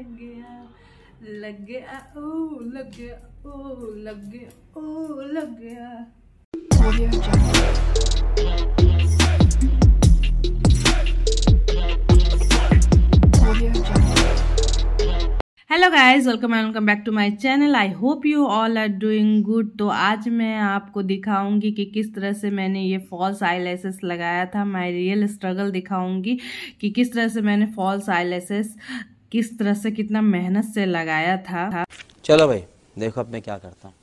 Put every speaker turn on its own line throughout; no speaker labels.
लग गया लग गया ओ लग गया ओ लग गया ओ लग गया hello guys welcome and welcome back to my channel I hope you all are doing good तो आज मैं आपको दिखाऊंगी कि किस तरह से मैंने ये फॉल्स आई लगाया था मैं रियल स्ट्रगल दिखाऊंगी कि किस तरह से मैंने फॉल्स आई किस तरह से कितना मेहनत से लगाया था चलो भाई देखो अब मैं क्या करता हूँ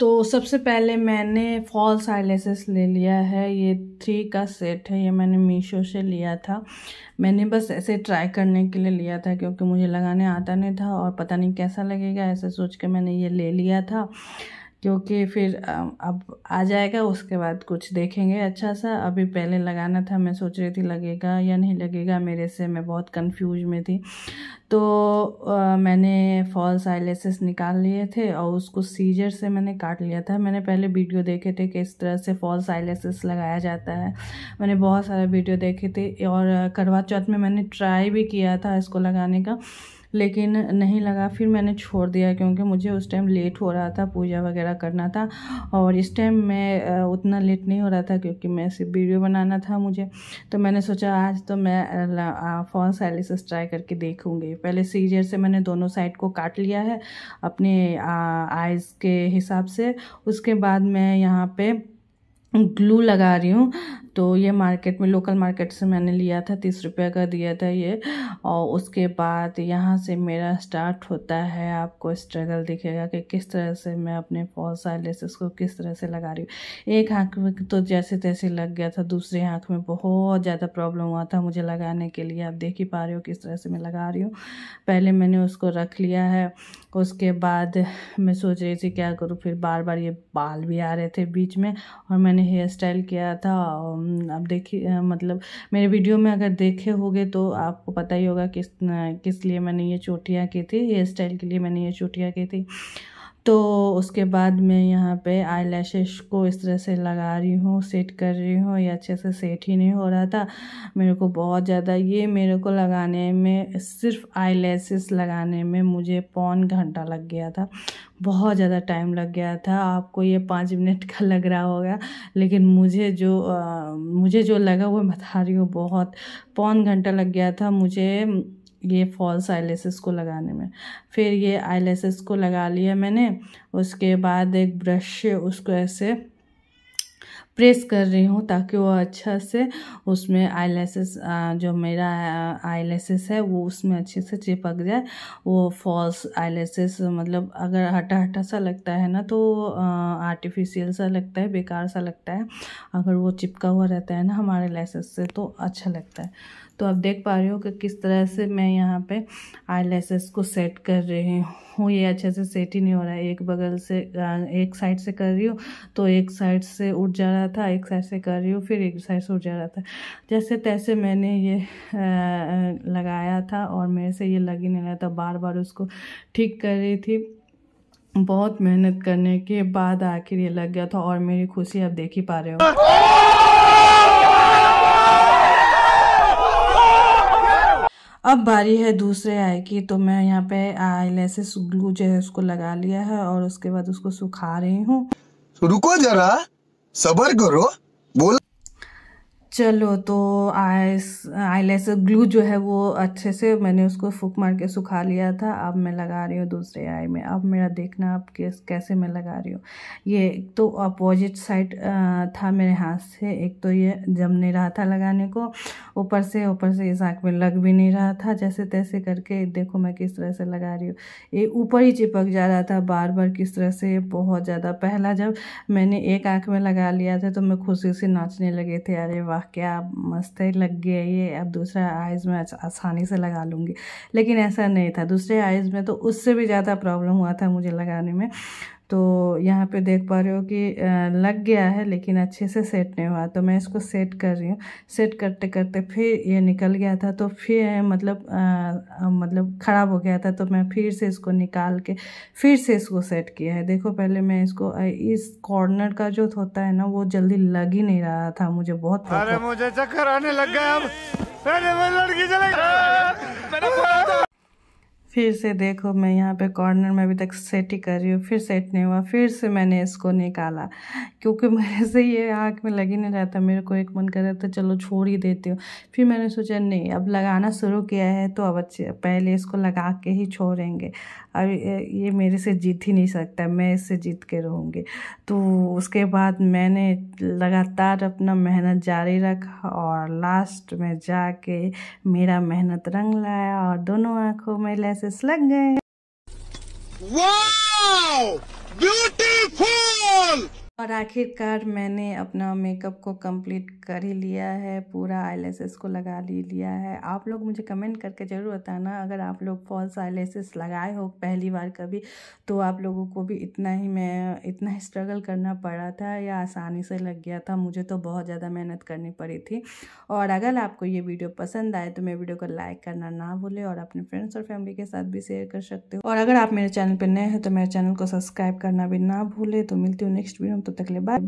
तो सबसे पहले मैंने फॉल्स आईलेसेस ले लिया है ये थ्री का सेट है ये मैंने मीशो से लिया था मैंने बस ऐसे ट्राई करने के लिए लिया था क्योंकि मुझे लगाने आता नहीं था और पता नहीं कैसा लगेगा ऐसे सोच के मैंने ये ले लिया था क्योंकि फिर अब आ जाएगा उसके बाद कुछ देखेंगे अच्छा सा अभी पहले लगाना था मैं सोच रही थी लगेगा या नहीं लगेगा मेरे से मैं बहुत कंफ्यूज में थी तो आ, मैंने फॉल्स आईलेसेस निकाल लिए थे और उसको सीजर से मैंने काट लिया था मैंने पहले वीडियो देखे थे कि इस तरह से फॉल्स आईलेसेस लगाया जाता है मैंने बहुत सारे वीडियो देखे थे और करवा चौथ में मैंने ट्राई भी किया था इसको लगाने का लेकिन नहीं लगा फिर मैंने छोड़ दिया क्योंकि मुझे उस टाइम लेट हो रहा था पूजा वगैरह करना था और इस टाइम मैं उतना लेट नहीं हो रहा था क्योंकि मैं सिर्फ वीडियो बनाना था मुझे तो मैंने सोचा आज तो मैं फॉल्स एलिसिस ट्राई करके देखूँगी पहले सीजर से मैंने दोनों साइड को काट लिया है अपने आइज़ के हिसाब से उसके बाद मैं यहाँ पे ग्लू लगा रही हूँ तो ये मार्केट में लोकल मार्केट से मैंने लिया था तीस रुपये का दिया था ये और उसके बाद यहाँ से मेरा स्टार्ट होता है आपको स्ट्रगल दिखेगा कि किस तरह से मैं अपने फॉल्स आईलेसेस को किस तरह से लगा रही हूँ एक आँख में तो जैसे तैसे लग गया था दूसरे आँख में बहुत ज़्यादा प्रॉब्लम हुआ था मुझे लगाने के लिए आप देख ही पा रहे हो किस तरह से मैं लगा रही हूँ पहले मैंने उसको रख लिया है उसके बाद मैं सोच रही थी क्या करूँ फिर बार बार ये बाल भी आ रहे थे बीच में और मैंने हेयर स्टाइल किया था और अब देखिए मतलब मेरे वीडियो में अगर देखे होगे तो आपको पता ही होगा किस किस लिए मैंने ये चोटियाँ की थी हेयर स्टाइल के लिए मैंने ये चोटियाँ की थी तो उसके बाद मैं यहाँ पे आई को इस तरह से लगा रही हूँ सेट कर रही हूँ ये अच्छे से सेट ही नहीं हो रहा था मेरे को बहुत ज़्यादा ये मेरे को लगाने में सिर्फ आई लगाने में मुझे पौन घंटा लग गया था बहुत ज़्यादा टाइम लग गया था आपको ये पाँच मिनट का लग रहा होगा लेकिन मुझे जो आ, मुझे जो लगा वो बता रही हूँ बहुत पौन घंटा लग गया था मुझे ये फॉल्स आईलेसेस को लगाने में फिर ये आईलेसेस को लगा लिया मैंने उसके बाद एक ब्रश उसको ऐसे प्रेस कर रही हूँ ताकि वो अच्छा से उसमें आई जो मेरा आई है वो उसमें अच्छे से चिपक जाए वो फॉल्स आई मतलब अगर हटा हटा सा लगता है ना तो आर्टिफिशियल सा लगता है बेकार सा लगता है अगर वो चिपका हुआ रहता है ना हमारे लेसेस से तो अच्छा लगता है तो आप देख पा रही हो कि किस तरह से मैं यहाँ पे आई को सेट कर रही हूँ ये अच्छे से सेट ही नहीं हो रहा है एक बगल से एक साइड से कर रही हूँ तो एक साइड से उठ जा रहा रहा था एक्सरसाइज से कर रही हूँ फिर एक्सरसाइज हो जा रहा था जैसे तैसे मैंने ये आ, लगाया था और मेरे से ये लग ही नहीं रहा था बार बार उसको ठीक कर रही थी बहुत मेहनत करने के बाद आखिर ये लग गया था और मेरी खुशी आप देख ही पा रहे हो अब बारी है दूसरे आई की तो मैं यहाँ पे आई लेसेस ग्लू जो है उसको लगा लिया है और उसके बाद उसको सुखा रही हूँ तो रुको जरा सबर करो चलो तो आई आईलेस ग्लू जो है वो अच्छे से मैंने उसको फूक मार के सुखा लिया था अब मैं लगा रही हूँ दूसरे आई में अब मेरा देखना अब किस कैसे मैं लगा रही हूँ ये एक तो अपोजिट साइड था मेरे हाथ से एक तो ये जम नहीं रहा था लगाने को ऊपर से ऊपर से इस आँख में लग भी नहीं रहा था जैसे तैसे करके देखो मैं किस तरह से लगा रही हूँ ये ऊपर ही चिपक जा रहा था बार बार किस तरह से बहुत ज़्यादा पहला जब मैंने एक आँख में लगा लिया था तो मैं खुशी से नाचने लगे थे अरे वाह क्या मस्त है लग गया ये अब दूसरे आइज़ में आसानी से लगा लूँगी लेकिन ऐसा नहीं था दूसरे आइज़ में तो उससे भी ज़्यादा प्रॉब्लम हुआ था मुझे लगाने में तो यहाँ पे देख पा रहे हो कि लग गया है लेकिन अच्छे से सेट नहीं हुआ तो मैं इसको सेट कर रही हूँ सेट करते करते फिर ये निकल गया था तो फिर मतलब आ, मतलब ख़राब हो गया था तो मैं फिर से इसको निकाल के फिर से इसको सेट किया है देखो पहले मैं इसको इस कॉर्नर का जो होता है ना वो जल्दी लग ही नहीं रहा था मुझे बहुत अरे मुझे चक्कर आने लग गया अब लड़की चले मैंने फिर से देखो मैं यहाँ पे कॉर्नर में अभी तक सेट ही कर रही हूँ फिर सेट नहीं हुआ फिर से मैंने इसको निकाला क्योंकि मेरे से ये आँख में लग ही नहीं रहता मेरे को एक मन कर रहा था चलो छोड़ ही देती हूँ फिर मैंने सोचा नहीं अब लगाना शुरू किया है तो अब अच्छे पहले इसको लगा के ही छोड़ेंगे अब ये मेरे से जीत ही नहीं सकता मैं इससे जीत के रहूँगी तो उसके बाद मैंने लगातार अपना मेहनत जारी रखा और लास्ट में जाके मेरा मेहनत रंग लाया और दोनों आँखों में लेसेस लग गए ब्यूटीफुल और आखिरकार मैंने अपना मेकअप को कंप्लीट कर ही लिया है पूरा आईलेसेस को लगा ली लिया है आप लोग मुझे कमेंट करके ज़रूर बताना अगर आप लोग फॉल्स आईलेसेस लगाए हो पहली बार कभी तो आप लोगों को भी इतना ही मैं इतना ही स्ट्रगल करना पड़ा था या आसानी से लग गया था मुझे तो बहुत ज़्यादा मेहनत करनी पड़ी थी और अगर आपको ये वीडियो पसंद आए तो मेरे वीडियो को लाइक करना ना भूलें और अपने फ्रेंड्स और फैमिली के साथ भी शेयर कर सकते हो और अगर आप मेरे चैनल पर नए हैं तो मेरे चैनल को सब्सक्राइब करना भी ना भूलें तो मिलती हूँ नेक्स्ट वीडियो में तो तक ले बाय